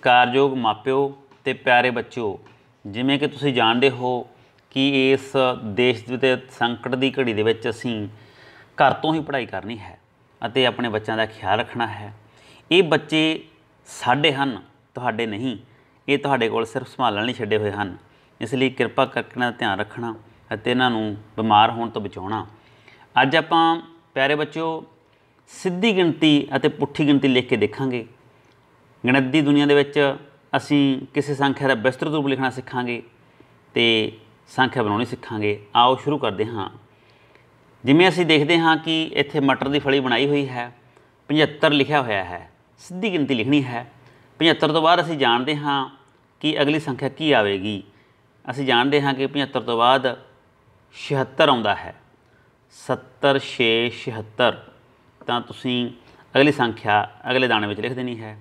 ਸਤਿਕਾਰਯੋਗ ਮਾਪਿਓ ਤੇ ਪਿਆਰੇ ਬੱਚਿਓ ਜਿਵੇਂ ਕਿ ਤੁਸੀਂ ਜਾਣਦੇ ਹੋ ਕਿ ਇਸ ਦੇਸ਼ ਦੇ ਸੰਕਟ ਦੀ ਘੜੀ ਦੇ ਵਿੱਚ ਅਸੀਂ ਘਰ ਤੋਂ ਹੀ ਪੜ੍ਹਾਈ ਕਰਨੀ ਹੈ ਅਤੇ ਆਪਣੇ ਬੱਚਿਆਂ ਦਾ ਖਿਆਲ ਰੱਖਣਾ ਹੈ ਇਹ ਬੱਚੇ ਸਾਡੇ ਹਨ ਤੁਹਾਡੇ ਨਹੀਂ ਇਹ ਤੁਹਾਡੇ ਕੋਲ ਸਿਰਫ ਸੰਭਾਲਣ ਲਈ ਛੱਡੇ ਹੋਏ ਹਨ ਇਸ ਲਈ ਕਿਰਪਾ ਕਰਕੇ ਨਾ ਧਿਆਨ ਰੱਖਣਾ ਅਤੇ ਇਹਨਾਂ ਨੂੰ ਬਿਮਾਰ ਹੋਣ ਤੋਂ ਬਚਾਉਣਾ ਅੱਜ ਆਪਾਂ ਪਿਆਰੇ ਬੱਚਿਓ ਸਿੱਧੀ ਗਿਣਤੀ ਅਤੇ ਪੁੱਠੀ ਗਿਣਤੀ ਲਿਖ ਕੇ ਦੇਖਾਂਗੇ ਗਣਿਤ ਦੀ ਦੁਨੀਆ ਦੇ ਵਿੱਚ ਅਸੀਂ ਕਿਸੇ ਸੰਖਿਆ ਦਾ ਵਿਸਤ੍ਰਿਤ ਰੂਪ ਲਿਖਣਾ ਸਿੱਖਾਂਗੇ ਤੇ ਸੰਖਿਆ ਬਣਾਉਣੀ ਸਿੱਖਾਂਗੇ ਆਓ ਸ਼ੁਰੂ ਕਰਦੇ ਹਾਂ ਜਿਵੇਂ ਅਸੀਂ ਦੇਖਦੇ ਹਾਂ ਕਿ ਇੱਥੇ ਮਟਰ ਦੀ ਫਲੀ ਬਣਾਈ ਹੋਈ ਹੈ 75 ਲਿਖਿਆ ਹੋਇਆ ਹੈ ਸਿੱਧੀ ਗਿਣਤੀ ਲਿਖਣੀ ਹੈ 75 ਤੋਂ ਬਾਅਦ ਅਸੀਂ ਜਾਣਦੇ ਹਾਂ ਕਿ ਅਗਲੀ ਸੰਖਿਆ ਕੀ ਆਵੇਗੀ ਅਸੀਂ ਜਾਣਦੇ ਹਾਂ ਕਿ 75 ਤੋਂ ਬਾਅਦ 76 ਆਉਂਦਾ ਹੈ 70 6 76 ਤਾਂ ਤੁਸੀਂ ਅਗਲੀ ਸੰਖਿਆ ਅਗਲੇ ਦਾਣੇ ਵਿੱਚ ਲਿਖ ਦੇਣੀ ਹੈ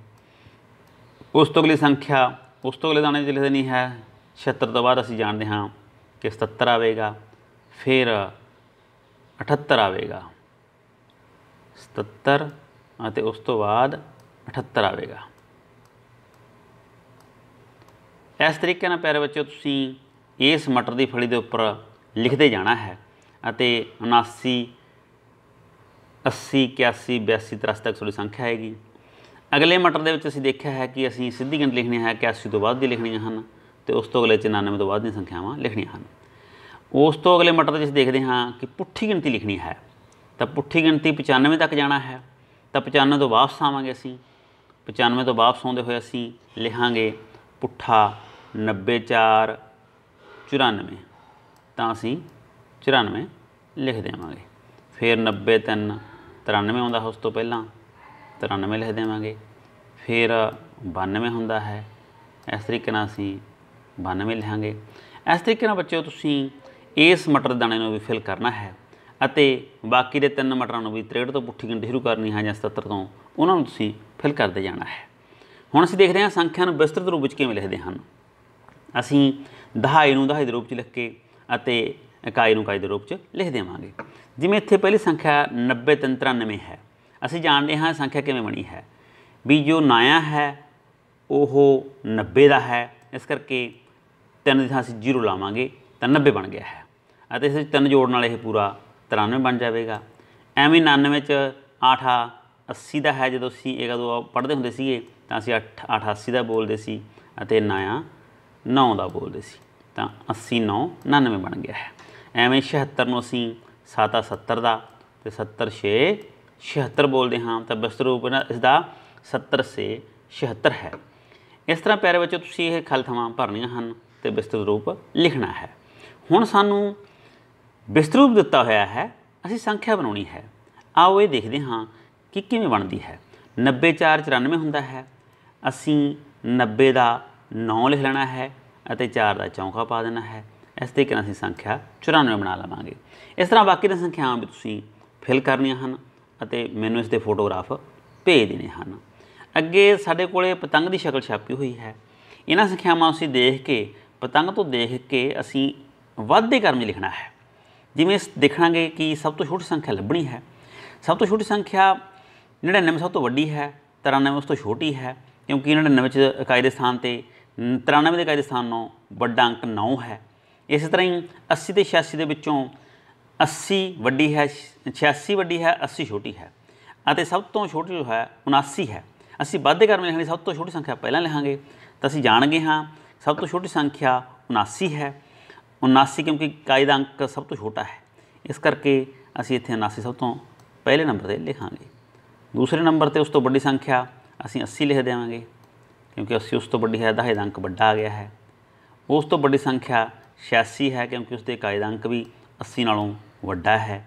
ਉਸ ਤੋਂ ਅਗਲੀ ਸੰਖਿਆ ਉਸ ਤੋਂ ਅਗਲੇ ਦਾਣੇ ਜਿਹੜੇ ਨਹੀਂ ਹੈ 76 ਤੋਂ ਬਾਅਦ ਅਸੀਂ ਜਾਣਦੇ ਹਾਂ ਕਿ 77 ਆਵੇਗਾ ਫਿਰ 78 ਆਵੇਗਾ 77 ਅਤੇ ਉਸ ਤੋਂ ਬਾਅਦ 78 ਆਵੇਗਾ ਇਸ ਤਰੀਕੇ ਨਾਲ ਪਿਆਰੇ ਬੱਚਿਓ ਤੁਸੀਂ ਇਸ ਮਟਰ ਦੀ ਫਲੀ ਦੇ ਉੱਪਰ ਲਿਖਦੇ ਜਾਣਾ ਹੈ ਅਤੇ 79 80 81 82 83 ਤੱਕ ਸੋਲੀ ਸੰਖਿਆ ਆਏਗੀ ਅਗਲੇ ਮਟਰ ਦੇ ਵਿੱਚ ਅਸੀਂ ਦੇਖਿਆ ਹੈ ਕਿ ਅਸੀਂ ਸਿੱਧੀ ਗਿਣਤੀ ਲਿਖਣੀ ਹੈ 81 ਤੋਂ ਬਾਅਦ ਦੀ ਲਿਖਣੀਆਂ ਹਨ ਤੇ ਉਸ ਤੋਂ ਅਗਲੇ 99 ਤੋਂ ਬਾਅਦ ਦੀਆਂ ਸੰਖਿਆਵਾਂ ਲਿਖਣੀਆਂ ਹਨ ਉਸ ਤੋਂ ਅਗਲੇ ਮਟਰ ਦੇ ਵਿੱਚ ਦੇਖਦੇ ਹਾਂ ਕਿ ਪੁੱਠੀ ਗਿਣਤੀ ਲਿਖਣੀ ਹੈ ਤਾਂ ਪੁੱਠੀ ਗਿਣਤੀ 95 ਤੱਕ ਜਾਣਾ ਹੈ ਤਾਂ 95 ਤੋਂ ਵਾਪਸ ਆਵਾਂਗੇ ਅਸੀਂ 95 ਤੋਂ ਵਾਪਸ ਆਉਂਦੇ ਹੋਏ ਅਸੀਂ ਲਿਖਾਂਗੇ ਪੁੱਠਾ 94 94 ਤਾਂ ਅਸੀਂ 94 ਲਿਖ ਦੇਵਾਂਗੇ ਫਿਰ 93 93 ਆਉਂਦਾ ਉਸ ਤੋਂ ਪਹਿਲਾਂ 93 ਲਿਖ ਦੇਵਾਂਗੇ ਫਿਰ 92 ਹੁੰਦਾ ਹੈ ਇਸ ਤਰੀਕੇ ਨਾਲ ਅਸੀਂ 92 ਲਿਖਾਂਗੇ ਇਸ ਤਰੀਕੇ ਨਾਲ ਬੱਚਿਓ ਤੁਸੀਂ ਇਸ ਮਟਰ ਦਾਣੇ ਨੂੰ ਵੀ ਫਿਲ ਕਰਨਾ ਹੈ ਅਤੇ ਬਾਕੀ ਦੇ ਤਿੰਨ ਮਟਰਾਂ ਨੂੰ ਵੀ 63 ਤੋਂ ਪੁੱਠੀ ਗਿਣਤੀ ਸ਼ੁਰੂ ਕਰਨੀ ਹੈ ਜਾਂ 77 ਤੋਂ ਉਹਨਾਂ ਨੂੰ ਤੁਸੀਂ ਫਿਲ ਕਰਦੇ ਜਾਣਾ ਹੈ ਹੁਣ ਅਸੀਂ ਦੇਖਦੇ ਹਾਂ ਸੰਖਿਆ ਨੂੰ ਵਿਸਤ੍ਰਿਤ ਰੂਪ ਵਿੱਚ ਕਿਵੇਂ ਲਿਖਦੇ ਹਨ ਅਸੀਂ ਦਹਾਈ ਨੂੰ ਦਹਾਈ ਦੇ ਰੂਪ ਵਿੱਚ ਲਿਖ ਕੇ ਅਤੇ ਇਕਾਈ ਨੂੰ ਇਕਾਈ ਦੇ ਰੂਪ ਵਿੱਚ ਲਿਖ ਦੇਵਾਂਗੇ ਜਿਵੇਂ ਇੱਥੇ ਪਹਿਲੀ ਸੰਖਿਆ 90 93 ਹੈ ਅਸੀਂ ਜਾਣਦੇ ਹਾਂ ਸੰਖਿਆ ਕਿਵੇਂ ਬਣੀ ਹੈ ਵੀ ਜੋ ਨਾਇਆ ਹੈ ਉਹ 90 ਦਾ ਹੈ ਇਸ ਕਰਕੇ ਤਿੰਨ ਦੀ ਥਾਂ ਅਸੀਂ ਜ਼ੀਰੋ ਲਾਵਾਂਗੇ ਤਾਂ 90 ਬਣ ਗਿਆ ਹੈ ਅਤੇ ਇਸ ਵਿੱਚ ਤਿੰਨ ਜੋੜਨ ਨਾਲ ਇਹ ਪੂਰਾ 93 ਬਣ ਜਾਵੇਗਾ ਐਵੇਂ 99 ਚ 8 80 ਦਾ ਹੈ ਜਦੋਂ ਅਸੀਂ ਇਹ ਕਦੋਂ ਪੜ੍ਹਦੇ ਹੁੰਦੇ ਸੀਗੇ ਤਾਂ ਅਸੀਂ 8 88 ਦਾ ਬੋਲਦੇ ਸੀ ਅਤੇ ਨਾਇਆ 9 ਦਾ ਬੋਲਦੇ ਸੀ ਤਾਂ 80 9 99 ਬਣ ਗਿਆ ਹੈ ਐਵੇਂ 76 ਨੂੰ ਅਸੀਂ 7 70 ਦਾ ਤੇ 70 6 76 ਬੋਲਦੇ ਹਾਂ ਤਾਂ ਬਸਰੂਪ ਇਸ ਦਾ 70 ਸੇ 76 ਹੈ ਇਸ ਤਰ੍ਹਾਂ ਪਿਆਰੇ ਬੱਚੋ ਤੁਸੀਂ ਇਹ ਥਾਵਾਂ ਭਰਨੀਆਂ ਹਨ ਤੇ ਵਿਸਤ੍ਰਿਤ ਰੂਪ ਲਿਖਣਾ ਹੈ ਹੁਣ ਸਾਨੂੰ ਰੂਪ ਦਿੱਤਾ ਹੋਇਆ ਹੈ ਅਸੀਂ ਸੰਖਿਆ ਬਣਾਉਣੀ ਹੈ ਆਓ ਇਹ ਦੇਖਦੇ ਹਾਂ ਕਿ ਕਿਵੇਂ ਬਣਦੀ ਹੈ 90 94 ਹੁੰਦਾ ਹੈ ਅਸੀਂ 90 ਦਾ 9 ਲਿਖ ਲੈਣਾ ਹੈ ਅਤੇ 4 ਦਾ ਚੌਂਕਾ ਪਾ ਦੇਣਾ ਹੈ ਇਸ ਤਰੀਕੇ ਨਾਲ ਅਸੀਂ ਸੰਖਿਆ 94 ਬਣਾ ਲਵਾਂਗੇ ਇਸ ਤਰ੍ਹਾਂ ਬਾਕੀ ਦੀਆਂ ਸੰਖਿਆਵਾਂ ਵੀ ਤੁਸੀਂ ਫਿਲ ਕਰਨੀਆਂ ਹਨ ਅਤੇ ਮੈਨੂੰ ਇਸ ਦੇ ਫੋਟੋਗ੍ਰਾਫ ਭੇਜ ਦੇਣੇ ਹਨ ਅੱਗੇ ਸਾਡੇ ਕੋਲੇ ਪਤੰਗ ਦੀ ਸ਼ਕਲ ਛਾਪੀ ਹੋਈ ਹੈ ਇਹਨਾਂ ਸੰਖਿਆਵਾਂ ਅਸੀਂ ਦੇਖ ਕੇ ਪਤੰਗ ਤੋਂ ਦੇਖ ਕੇ ਅਸੀਂ ਵਾਧੇ ਕਰਮ ਲਿਖਣਾ ਹੈ ਜਿਵੇਂ ਦੇਖਾਂਗੇ ਕਿ ਸਭ ਤੋਂ ਛੋਟੀ ਸੰਖਿਆ ਲੱਭਣੀ ਹੈ ਸਭ ਤੋਂ ਛੋਟੀ ਸੰਖਿਆ 99 ਸਭ ਤੋਂ ਵੱਡੀ ਹੈ 93 ਉਸ ਤੋਂ ਛੋਟੀ ਹੈ ਕਿਉਂਕਿ 99 ਚ ਇਕਾਈ ਦੇ ਸਥਾਨ ਤੇ 93 ਦੇ ਇਕਾਈ ਦੇ ਸਥਾਨ ਨੂੰ ਵੱਡਾ ਅੰਕ 9 ਹੈ ਇਸੇ ਤਰ੍ਹਾਂ ਹੀ 80 ਤੇ 86 ਦੇ ਵਿੱਚੋਂ 80 ਵੱਡੀ ਹੈ 86 ਵੱਡੀ ਹੈ 80 ਛੋਟੀ ਹੈ ਅਤੇ ਸਭ ਤੋਂ ਛੋਟੀ ਜੋ ਹੈ 79 ਹੈ ਅਸੀਂ ਵਾਧੇ ਕਰਮ ਲਿਖਾਂਗੇ ਸਭ ਤੋਂ ਛੋਟੀ ਸੰਖਿਆ ਪਹਿਲਾਂ ਲਿਖਾਂਗੇ ਤਾਂ ਅਸੀਂ ਜਾਣਗੇ ਹਾਂ ਸਭ ਤੋਂ ਛੋਟੀ ਸੰਖਿਆ 79 ਹੈ 79 ਕਿਉਂਕਿ ਇਕਾਈ ਦਾ ਅੰਕ ਸਭ ਤੋਂ ਛੋਟਾ ਹੈ ਇਸ ਕਰਕੇ ਅਸੀਂ ਇੱਥੇ 79 ਸਭ ਤੋਂ ਪਹਿਲੇ ਨੰਬਰ ਤੇ ਲਿਖਾਂਗੇ ਦੂਸਰੇ ਨੰਬਰ ਤੇ ਉਸ ਤੋਂ ਵੱਡੀ ਸੰਖਿਆ ਅਸੀਂ 80 ਲਿਖ ਦੇਵਾਂਗੇ ਕਿਉਂਕਿ 80 ਉਸ ਤੋਂ ਵੱਡੀ ਹੈ ਦਹਾਈ ਦਾ ਅੰਕ ਵੱਡਾ ਆ ਗਿਆ ਹੈ ਉਸ ਤੋਂ ਵੱਡੀ ਸੰਖਿਆ 86 ਹੈ ਕਿਉਂਕਿ ਉਸ ਦੇ ਇਕਾਈ ਦਾ ਅੰਕ ਵੀ 80 ਨਾਲੋਂ ਵੱਡਾ ਹੈ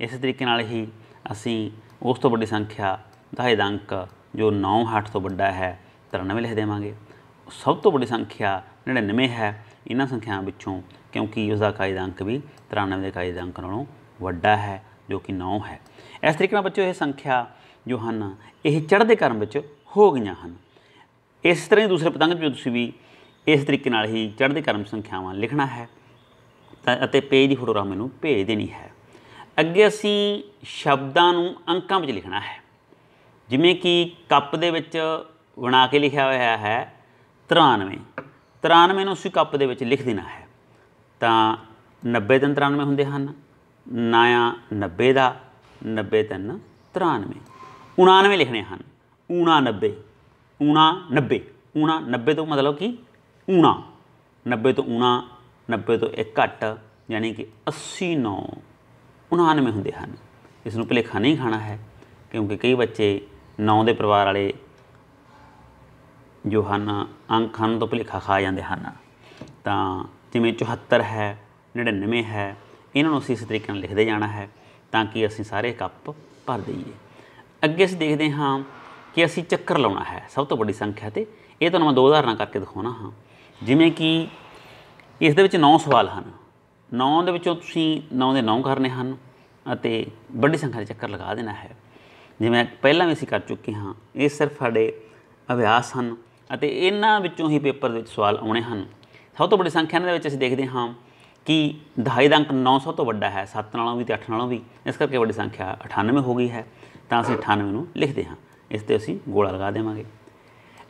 ਇਸੇ ਤਰੀਕੇ ਨਾਲ ਹੀ ਅਸੀਂ ਉਸ ਤੋਂ ਵੱਡੀ ਸੰਖਿਆ ਦਹਾਈ ਦਾ ਅੰਕ ਜੋ 9 8 ਤੋਂ ਵੱਡਾ ਹੈ 93 ਲਿਖ ਦੇਵਾਂਗੇ ਸਭ ਤੋਂ ਵੱਡੀ ਸੰਖਿਆ 99 ਹੈ ਇਹਨਾਂ ਸੰਖਿਆਵਾਂ ਵਿੱਚੋਂ ਕਿਉਂਕਿ ਉਸ ਦਾ ਇਕਾਈ ਦਾ ਅੰਕ ਵੀ 93 ਦੇ ਇਕਾਈ ਦਾ ਅੰਕ ਨਾਲੋਂ ਵੱਡਾ ਹੈ ਜੋ ਕਿ 9 ਹੈ ਇਸ ਤਰੀਕੇ ਨਾਲ ਬੱਚੋ ਇਹ ਸੰਖਿਆ ਜੋ ਹਨ ਇਹ ਚੜ੍ਹਦੇ ਕਰਮ ਵਿੱਚ ਹੋ ਗਈਆਂ ਹਨ ਇਸ ਤਰ੍ਹਾਂ ਹੀ ਦੂਸਰੇ ਪਤੰਗ ਵਿੱਚ ਤੁਸੀਂ ਵੀ ਇਸ ਤਰੀਕੇ ਨਾਲ ਹੀ ਚੜ੍ਹਦੇ ਕਰਮ ਸੰਖਿਆਵਾਂ ਲਿਖਣਾ ਹੈ ਤਾਂ ਅਤੇ ਪੇਜ ਦੀ ਫੋਟੋਗ੍ਰਾਫ ਮੈਨੂੰ ਭੇਜ ਦੇਣੀ ਹੈ ਅੱਗੇ ਅਸੀਂ ਸ਼ਬਦਾਂ ਨੂੰ ਅੰਕਾਂ ਵਿੱਚ ਲਿਖਣਾ ਹੈ ਜਿਵੇਂ ਕਿ ਕੱਪ ਦੇ ਵਿੱਚ ਬਣਾ ਕੇ ਲਿਖਿਆ ਹੋਇਆ ਹੈ 93 93 ਨੂੰ ਅਸੀਂ ਕੱਪ ਦੇ ਵਿੱਚ ਲਿਖ ਦੇਣਾ ਹੈ ਤਾਂ 90 ਤੋਂ 93 ਹੁੰਦੇ ਹਨ ਨਾਇਆ 90 ਦਾ 90 ਤੋਂ 93 99 ਲਿਖਣੇ ਹਨ 99 99 90 90 ਤੋਂ ਮਤਲਬ ਕੀ ਊਣਾ 90 ਤੋਂ ਊਣਾ 90 ਤੋਂ ਇੱਕ ਘੱਟ ਯਾਨੀ ਕਿ 80 99 ਹੁੰਦੇ ਹਨ ਇਸ ਨੂੰ ਭਲੇਖਾ ਨਹੀਂ ਖਾਣਾ ਹੈ ਕਿਉਂਕਿ ਕਈ ਬੱਚੇ 9 ਦੇ ਪਰਿਵਾਰ ਵਾਲੇ ਜੋ ਹਨ ਅੰਕ ਹਨ ਤੋਂ ਭਲੇਖਾ ਖਾ ਜਾਂਦੇ ਹਨ ਤਾਂ ਜਿਵੇਂ 74 ਹੈ 99 ਹੈ ਇਹਨਾਂ ਨੂੰ ਅਸੀਂ ਇਸ ਤਰੀਕੇ ਨਾਲ ਲਿਖਦੇ ਜਾਣਾ ਹੈ ਤਾਂ ਕਿ ਅਸੀਂ ਸਾਰੇ ਕੱਪ ਭਰ ਦਈਏ ਅੱਗੇ ਅਸੀਂ ਦੇਖਦੇ ਹਾਂ ਕਿ ਅਸੀਂ ਚੱਕਰ ਲਾਉਣਾ ਹੈ ਸਭ ਤੋਂ ਵੱਡੀ ਸੰਖਿਆ ਤੇ ਇਹ ਤੁਹਾਨੂੰ ਮੈਂ ਦੋ ਉਦਾਹਰਨਾਂ ਕਰਕੇ ਦਿਖਾਉਣਾ ਹਾਂ ਜਿਵੇਂ ਕਿ ਇਸ ਦੇ ਵਿੱਚ 9 ਸਵਾਲ ਹਨ 9 ਦੇ ਵਿੱਚੋਂ ਤੁਸੀਂ 9 ਦੇ 9 ਕਰਨੇ ਹਨ ਅਤੇ ਵੱਡੀ ਸੰਖਿਆ ਦੇ ਚੱਕਰ ਲਗਾ ਦੇਣਾ ਹੈ ਜਿਵੇਂ ਪਹਿਲਾਂ ਵੀ ਅਸੀਂ ਕਰ ਚੁੱਕੇ ਹਾਂ ਇਹ ਸਿਰਫ ਸਾਡੇ ਅਭਿਆਸ ਹਨ ਅਤੇ ਇਹਨਾਂ ਵਿੱਚੋਂ ਹੀ ਪੇਪਰ ਦੇ ਵਿੱਚ ਸਵਾਲ ਆਉਣੇ ਹਨ ਸਭ ਤੋਂ ਵੱਡੀ ਸੰਖਿਆ ਦੇ ਵਿੱਚ ਅਸੀਂ ਦੇਖਦੇ ਹਾਂ ਕਿ ਦਹਾਈ ਦਾ ਅੰਕ 900 ਤੋਂ ਵੱਡਾ ਹੈ 7 ਨਾਲੋਂ ਵੀ ਤੇ 8 ਨਾਲੋਂ ਵੀ ਇਸ ਕਰਕੇ ਵੱਡੀ ਸੰਖਿਆ 98 ਹੋ ਗਈ ਹੈ ਤਾਂ ਅਸੀਂ 98 ਨੂੰ ਲਿਖਦੇ ਹਾਂ ਇਸ ਤੇ ਅਸੀਂ ਗੋਲਾ ਲਗਾ ਦੇਵਾਂਗੇ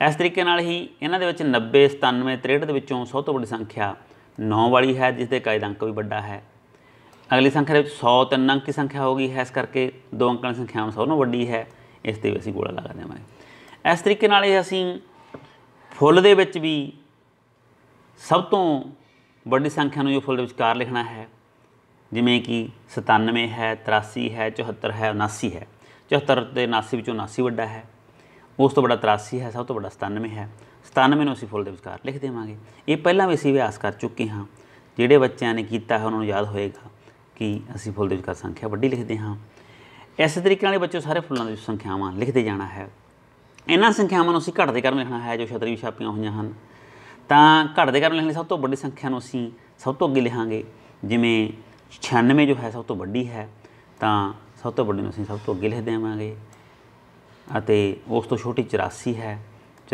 ਇਸ ਤਰੀਕੇ ਨਾਲ ਹੀ ਇਹਨਾਂ ਦੇ ਵਿੱਚ 90 97 63 ਦੇ ਵਿੱਚੋਂ ਸਭ ਤੋਂ ਵੱਡੀ ਸੰਖਿਆ 9 ਵਾਲੀ ਹੈ ਜਿਸ ਦੇ ਕਾਇਦ ਅੰਕ ਵੀ ਵੱਡਾ ਹੈ ਅਗਲੀ ਸੰਖਿਆ ਦੇ ਵਿੱਚ 100 ਤਿੰਨ ਅੰਕ ਦੀ ਸੰਖਿਆ ਹੋ ਗਈ ਹੈ ਇਸ ਕਰਕੇ ਦੋ ਅੰਕਾਂ ਦੀ ਸੰਖਿਆ ਸਭ ਨਾਲੋਂ ਵੱਡੀ ਹੈ ਇਸ ਤੇ ਅਸੀਂ ਗੋਲਾ ਲਗਾ ਦੇਵਾਂਗੇ ਇਸ ਤਰੀਕੇ ਨਾਲ ਇਹ ਅਸੀਂ ਫੁੱਲ ਦੇ ਵਿੱਚ ਵੀ ਸਭ ਤੋਂ ਵੱਡੀ ਸੰਖਿਆ ਨੂੰ ਜੋ ਫੁੱਲ ਦੇ ਵਿਚਕਾਰ ਲਿਖਣਾ ਹੈ ਜਿਵੇਂ ਕਿ 97 ਹੈ 83 ਹੈ 74 ਹੈ 79 ਹੈ 74 ਤੇ 79 ਵਿੱਚੋਂ 79 ਵੱਡਾ ਹੈ ਉਸ ਤੋਂ ਵੱਡਾ 83 ਹੈ ਸਭ ਤੋਂ ਵੱਡਾ 97 ਹੈ 97 ਨੂੰ ਅਸੀਂ ਫੁੱਲ ਦੇ ਵਿਚਕਾਰ ਲਿਖ ਦੇਵਾਂਗੇ ਇਹ ਪਹਿਲਾਂ ਵੀ ਅਸੀਂ ਅਭਿਆਸ ਕਰ ਚੁੱਕੇ ਹਾਂ ਜਿਹੜੇ ਬੱਚਿਆਂ ਨੇ ਕੀਤਾ ਹੈ ਉਹਨਾਂ ਨੂੰ ਯਾਦ ਹੋਏਗਾ ਕਿ ਅਸੀਂ ਫੁੱਲ ਦੇ ਵਿਚਕਾਰ ਸੰਖਿਆ ਵੱਡੀ ਲਿਖਦੇ ਹਾਂ ਇਸੇ ਤਰੀਕੇ ਨਾਲ ਬੱਚੋ ਸਾਰੇ ਫੁੱਲਾਂ ਦੀ ਸੰਖਿਆਵਾਂ ਲਿਖਦੇ ਜਾਣਾ ਹੈ ਇਹਨਾਂ ਸੰਖਿਆਵਾਂ ਨੂੰ ਅਸੀਂ ਘਟਦੇ ਕਰਮ ਲਿਖਣਾ ਹੈ ਜੋ ਛਤਰੀ ਛਾਪੀਆਂ ਹੋਈਆਂ ਹਨ ਤਾਂ ਘਟਦੇ ਕਰਮ ਲਿਖਣ ਲਈ ਸਭ ਤੋਂ ਵੱਡੀ ਸੰਖਿਆ ਨੂੰ ਅਸੀਂ ਸਭ ਤੋਂ ਅੱਗੇ ਲਿਖਾਂਗੇ ਜਿਵੇਂ 96 ਜੋ ਹੈ ਸਭ ਤੋਂ ਵੱਡੀ ਹੈ ਤਾਂ ਸਭ ਤੋਂ ਵੱਡੀ ਨੂੰ ਅਸੀਂ ਸਭ ਤੋਂ ਅੱਗੇ ਲਿਖ ਦੇਵਾਂਗੇ ਅਤੇ ਉਸ ਤੋਂ ਛੋਟੀ 84 ਹੈ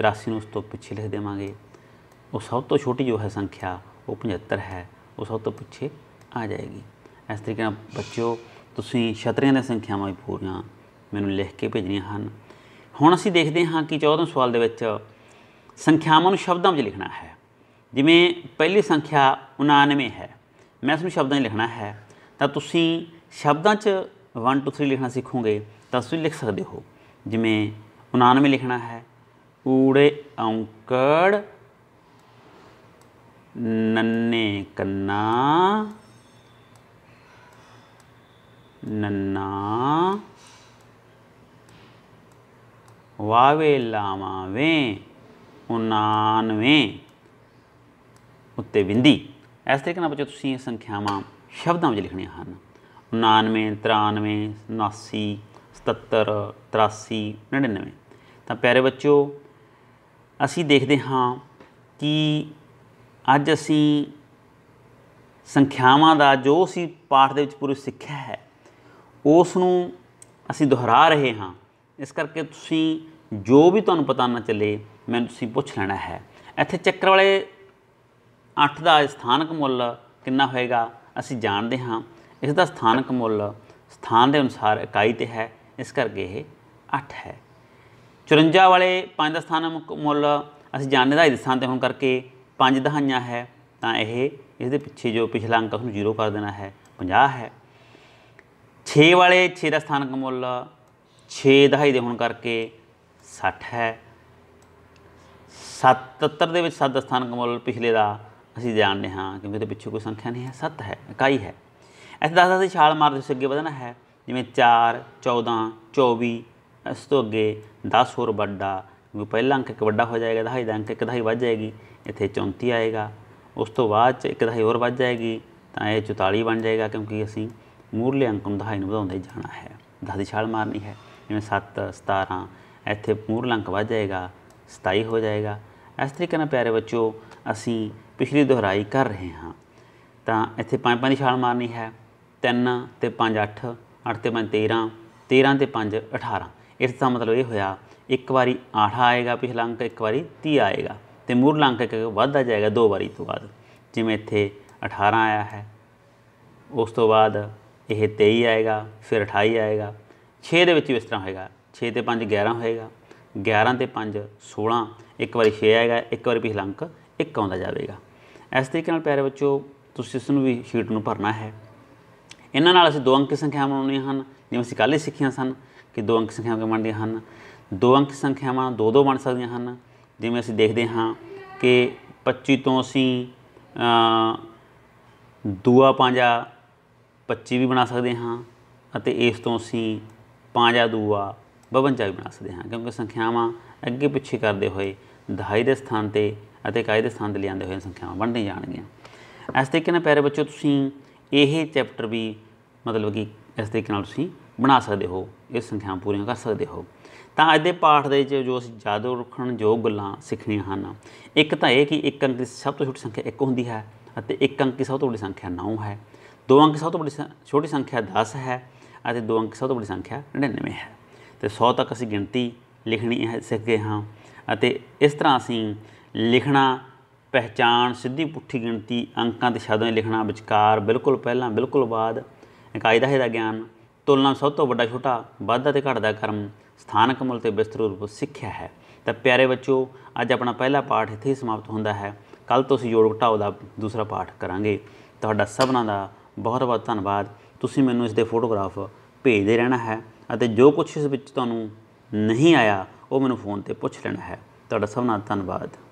84 ਨੂੰ ਉਸ ਤੋਂ ਪਿੱਛੇ ਲਿਖ ਦੇਵਾਂਗੇ ਉਹ ਸਭ ਤੋਂ ਛੋਟੀ ਜੋ ਹੈ ਸੰਖਿਆ ਉਹ 75 ਹੈ ਉਹ ਸਭ ਤੋਂ ਪਿੱਛੇ ਆ ਜਾਏਗੀ ਇਸ ਤਰੀਕੇ ਨਾਲ ਬੱਚਿਓ ਤੁਸੀਂ ਛਤਰੀਆਂ ਦੀਆਂ ਸੰਖਿਆਵਾਂ ਵੀ ਪੂਰੀਆਂ ਮੈਨੂੰ ਲਿਖ ਕੇ ਭੇਜਣੀਆਂ ਹਨ ਹੁਣ ਅਸੀਂ ਦੇਖਦੇ ਹਾਂ ਕਿ 14ਵਾਂ ਸਵਾਲ ਦੇ ਵਿੱਚ ਸੰਖਿਆਵਾਂ ਨੂੰ ਸ਼ਬਦਾਂ ਵਿੱਚ ਲਿਖਣਾ ਹੈ ਜਿਵੇਂ ਪਹਿਲੀ ਸੰਖਿਆ 99 ਹੈ ਮੈਂ ਇਸ ਨੂੰ ਸ਼ਬਦਾਂ ਵਿੱਚ ਲਿਖਣਾ ਹੈ ਤਾਂ ਤੁਸੀਂ ਸ਼ਬਦਾਂ 'ਚ 1 2 3 ਲਿਖਣਾ ਸਿੱਖੋਗੇ ਤਾਂ ਤੁਸੀਂ ਲਿਖ ਸਕਦੇ ਹੋ ਜਿਵੇਂ 99 ਲਿਖਣਾ ਹੈ ਕੂੜੇ ਔਂਕੜ ਨੰਨੇ ਕੰਨਾ ਨੰਨਾ ਵਾਵੇ ਲਾਵਾਵੇ 99 ਉੱਤੇ ਵਿੰਦੀ ਇਸ ਤਰੀਕੇ ਨਾਲ ਬੱਚੋ ਤੁਸੀਂ ਇਹ ਸੰਖਿਆਵਾਂ ਸ਼ਬਦਾਂ ਵਿੱਚ ਲਿਖਣੀਆਂ ਹਨ 99 93 79 77 83 99 ਤਾਂ ਪਿਆਰੇ ਬੱਚਿਓ ਅਸੀਂ ਦੇਖਦੇ ਹਾਂ ਕਿ ਅੱਜ ਅਸੀਂ ਸੰਖਿਆਵਾਂ ਦਾ ਜੋ ਅਸੀਂ ਪਾਠ ਦੇ ਵਿੱਚ ਪੂਰੀ ਸਿੱਖਿਆ ਹੈ ਉਸ ਨੂੰ ਅਸੀਂ ਦੁਹਰਾ ਰਹੇ ਹਾਂ ਇਸ ਕਰਕੇ ਤੁਸੀਂ ਜੋ ਵੀ ਤੁਹਾਨੂੰ ਪਤਾ ਨਾ ਚੱਲੇ ਮੈਨੂੰ ਤੁਸੀਂ ਪੁੱਛ ਲੈਣਾ ਹੈ ਇੱਥੇ ਚੱਕਰ ਵਾਲੇ 8 ਦਾ ਸਥਾਨਕ ਮੁੱਲ ਕਿੰਨਾ ਹੋਏਗਾ ਅਸੀਂ ਜਾਣਦੇ ਹਾਂ ਇਸ ਦਾ ਸਥਾਨਕ ਮੁੱਲ ਸਥਾਨ ਦੇ ਅਨੁਸਾਰ ਇਕਾਈ ਤੇ ਹੈ ਇਸ ਕਰਕੇ ਇਹ 8 ਹੈ 54 ਵਾਲੇ ਪੰਜ ਦਾ ਸਥਾਨਕ ਮੁੱਲ ਅਸੀਂ ਜਾਣਦੇ ਦਾ ਇਸ ਤੇ ਹੁਣ ਕਰਕੇ ਪੰਜ ਦਹਾਈਆਂ ਹੈ ਤਾਂ ਇਹ ਇਸ ਦੇ ਪਿੱਛੇ ਜੋ ਪਿਛਲਾ ਅੰਕ ਨੂੰ ਜ਼ੀਰੋ ਕਰ ਦੇਣਾ ਹੈ 50 ਹੈ 6 ਵਾਲੇ 6 ਦਾ ਸਥਾਨਕ ਮੁੱਲ 6 ਦਹਾਈ ਦੇ ਹੁਣ ਕਰਕੇ 60 ਹੈ 77 ਦੇ ਵਿੱਚ 7 ਦਾ ਸਥਾਨਕ ਮੁੱਲ ਪਿਛਲੇ ਦਾ ਅਸੀਂ ਜਾਣਦੇ ਹਾਂ ਕਿ ਮੇਰੇ ਪਿੱਛੇ ਕੋਈ ਸੰਖਿਆ ਨਹੀਂ ਹੈ 7 ਹੈ ਇਕਾਈ ਹੈ ਇਸ ਦਾ ਅਸੀਂ ਛਾਲ ਮਾਰ ਦੇ ਅੱਗੇ ਵਧਣਾ ਹੈ ਜਿਵੇਂ 4 14 24 ਇਸ ਤੋਂ ਅੱਗੇ 10 ਹੋਰ ਵੱਡਾ ਜੋ ਪਹਿਲਾ ਅੰਕ ਇੱਕ ਵੱਡਾ ਹੋ ਜਾਏਗਾ ਦਹਾਈ ਦਾ ਅੰਕ ਇੱਕ ਦਹਾਈ ਵੱਜ ਜਾਏਗੀ ਇੱਥੇ 34 ਆਏਗਾ ਉਸ ਤੋਂ ਬਾਅਦ ਚ ਇੱਕ ਦਹਾਈ ਹੋਰ ਵੱਜ ਜਾਏਗੀ ਤਾਂ ਇਹ 44 ਬਣ ਜਾਏਗਾ ਕਿਉਂਕਿ ਅਸੀਂ ਮੂਰਲੇ ਅੰਕ ਨੂੰ ਦਹਾਈ ਨੂੰ ਵਧਾਉਂਦੇ ਜਾਣਾ ਹੈ 10 ਦੀ ਛਾਲ ਮਾਰਨੀ ਹੈ ਜਿਵੇਂ 7 17 ਇੱਥੇ ਮੂਰਲਾ ਅੰਕ ਵੱਜ ਜਾਏਗਾ 27 ਹੋ ਜਾਏਗਾ ਇਸ ਤਰੀਕੇ ਨਾਲ ਪਿਆਰੇ ਬੱਚੋ ਅਸੀਂ ਪਿਛਲੀ ਦੁਹਰਾਈ ਕਰ ਰਹੇ ਹਾਂ ਤਾਂ ਇੱਥੇ 5 5 ਦੀ ਛਾਲ ਮਾਰਨੀ ਹੈ 3 ਤੇ 5 8 8 ਤੇ 5 13 13 ਤੇ 5 18 ਇਸ ਦਾ ਮਤਲਬ ਇਹ ਹੋਇਆ ਇੱਕ ਵਾਰੀ 8 ਆਏਗਾ ਪਿਛਲਾ ਅੰਕ ਇੱਕ ਵਾਰੀ 30 ਆਏਗਾ ਤੇ ਮੂਰਲਾ ਅੰਕ ਇੱਕ ਵੱਧਦਾ ਜਾਏਗਾ ਦੋ ਵਾਰੀ ਤੋਂ ਬਾਅਦ ਜਿਵੇਂ ਇੱਥੇ 18 ਆਇਆ ਹੈ ਉਸ ਤੋਂ ਬਾਅਦ ਇਹ 23 ਆਏਗਾ ਫਿਰ 28 ਆਏਗਾ 6 ਦੇ ਵਿੱਚ ਇਸ ਤਰ੍ਹਾਂ ਹੋਏਗਾ 6 ਤੇ 5 11 ਹੋਏਗਾ 11 ਤੇ 5 16 ਇੱਕ ਵਾਰੀ 6 ਆਏਗਾ ਇੱਕ ਵਾਰੀ ਪਿਛਲਾ ਅੰਕ 1 ਆਉਂਦਾ ਜਾਵੇਗਾ ਇਸ ਤਰੀਕੇ ਨਾਲ ਪਿਆਰੇ ਬੱਚੋ ਤੁਸੀਂ ਇਸ ਨੂੰ ਵੀ ਸ਼ੀਟ ਨੂੰ ਭਰਨਾ ਹੈ ਇਹਨਾਂ ਨਾਲ ਅਸੀਂ ਦੋ ਅੰਕੀ ਸੰਖਿਆਵਾਂ ਬਣਾਉਣੀਆਂ ਹਨ ਜਿਵੇਂ ਅਸੀਂ ਕੱਲ੍ਹ ਸਿੱਖੀਆਂ ਸਨ ਕਿ ਦੋ ਅੰਕ ਸੰਖਿਆਵਾਂ ਕਿਵੇਂ ਬਣਦੀਆਂ ਹਨ ਦੋ ਅੰਕ ਸੰਖਿਆਵਾਂ ਦੋ ਦੋ ਬਣ ਸਕਦੀਆਂ ਹਨ ਜਿਵੇਂ ਅਸੀਂ ਦੇਖਦੇ ਹਾਂ ਕਿ 25 ਤੋਂ ਅਸੀਂ ਦੂਆ ਪਾਂਜਾ 25 ਵੀ ਬਣਾ ਸਕਦੇ ਹਾਂ ਅਤੇ ਇਸ ਤੋਂ ਅਸੀਂ ਪਾਂਜਾ ਦੂਆ 52 ਵੀ ਬਣਾ ਸਕਦੇ ਹਾਂ ਕਿਉਂਕਿ ਸੰਖਿਆਵਾਂ ਅੱਗੇ ਪਿੱਛੇ ਕਰਦੇ ਹੋਏ ਦਹਾਈ ਦੇ ਸਥਾਨ ਤੇ ਅਤੇ ਇਕਾਈ ਦੇ ਸਥਾਨ ਤੇ ਲਿਆਂਦੇ ਹੋਏ ਸੰਖਿਆਵਾਂ ਬਣਦੀਆਂ ਜਾਣਗੀਆਂ ਇਸ ਤਰੀਕੇ ਨਾਲ ਪਿਆਰੇ ਬੱਚੋ ਤੁਸੀਂ ਇਹ ਚੈਪਟਰ ਵੀ ਮਤਲਬ ਕਿ ਇਸ ਤਰੀਕੇ ਨਾਲ ਤੁਸੀਂ ਬਣਾ ਸਕਦੇ ਹੋ ਇਹ ਸੰਖਿਆਵਾਂ ਪੂਰੀਆਂ ਕਰ ਸਕਦੇ ਹੋ ਤਾਂ ਅੱਜ ਦੇ ਪਾਠ ਦੇ ਵਿੱਚ ਜੋ ਅਸੀਂ ਜਾਦੂ ਰੱਖਣ ਜੋ ਗੱਲਾਂ ਸਿੱਖਣੀਆਂ ਹਨ ਇੱਕ ਤਾਂ ਇਹ ਕਿ ਇੱਕ ਅੰਕ ਦੀ ਸਭ ਤੋਂ ਛੋਟੀ ਸੰਖਿਆ 1 ਹੁੰਦੀ ਹੈ ਅਤੇ ਇੱਕ ਅੰਕ ਦੀ ਸਭ ਤੋਂ ਵੱਡੀ ਸੰਖਿਆ 9 ਹੈ ਦੋ ਅੰਕ ਸਭ ਤੋਂ ਵੱਡੀ ਛੋਟੀ ਸੰਖਿਆ 10 ਹੈ ਅਤੇ ਦੋ ਅੰਕ ਸਭ ਤੋਂ ਵੱਡੀ ਸੰਖਿਆ 99 ਹੈ ਤੇ 100 ਤੱਕ ਅਸੀਂ ਗਿਣਤੀ ਲਿਖਣੀ ਹੈ ਸਿੱਖ ਗਏ ਹਾਂ ਅਤੇ ਇਸ ਤਰ੍ਹਾਂ ਅਸੀਂ ਲਿਖਣਾ ਪਹਿਚਾਨ ਸਿੱਧੀ ਪੁੱਠੀ ਗਿਣਤੀ ਅੰਕਾਂ ਤੇ ਸ਼ਬਦਾਂ ਲਿਖਣਾ ਵਿਚਕਾਰ ਬਿਲਕੁਲ ਪਹਿਲਾਂ ਬਿਲਕੁਲ ਬਾਅਦ ਇਕਾਈ ਦਾ ਹੈ ਦਾ ਗਿਆਨ ਤੁਲਨਾ ਸਭ ਤੋਂ ਵੱਡਾ ਛੋਟਾ ਵਾਧਾ ਤੇ ਘਟਦਾ ਕਰਮ ਸਥਾਨਕ ਮੁੱਲ ਤੇ ਵਿਸਤ੍ਰਿਤ ਰੂਪ ਸਿੱਖਿਆ ਹੈ ਤਾਂ ਪਿਆਰੇ ਬੱਚੋ ਅੱਜ ਆਪਣਾ ਪਹਿਲਾ ਪਾਠ ਇੱਥੇ ਸਮਾਪਤ ਹੁੰਦਾ ਹੈ ਕੱਲ ਤੁਸੀਂ ਜੋੜ ਘਟਾਓ ਦਾ ਦੂਸਰਾ ਪਾਠ ਕਰਾਂਗੇ ਤੁਹਾਡਾ ਸਭਨਾਂ ਦਾ ਬਹੁਤ ਬਹੁਤ ਧੰਨਵਾਦ ਤੁਸੀਂ ਮੈਨੂੰ ਇਸ ਦੇ ਫੋਟੋਗ੍ਰਾਫ ਭੇਜਦੇ ਰਹਿਣਾ ਹੈ ਅਤੇ ਜੋ ਕੁਝ ਇਸ ਵਿੱਚ ਤੁਹਾਨੂੰ ਨਹੀਂ ਆਇਆ ਉਹ ਮੈਨੂੰ ਫੋਨ ਤੇ ਪੁੱਛ ਲੈਣਾ ਹੈ ਤੁਹਾਡਾ ਸਭਨਾਂ ਦਾ ਧੰਨਵਾਦ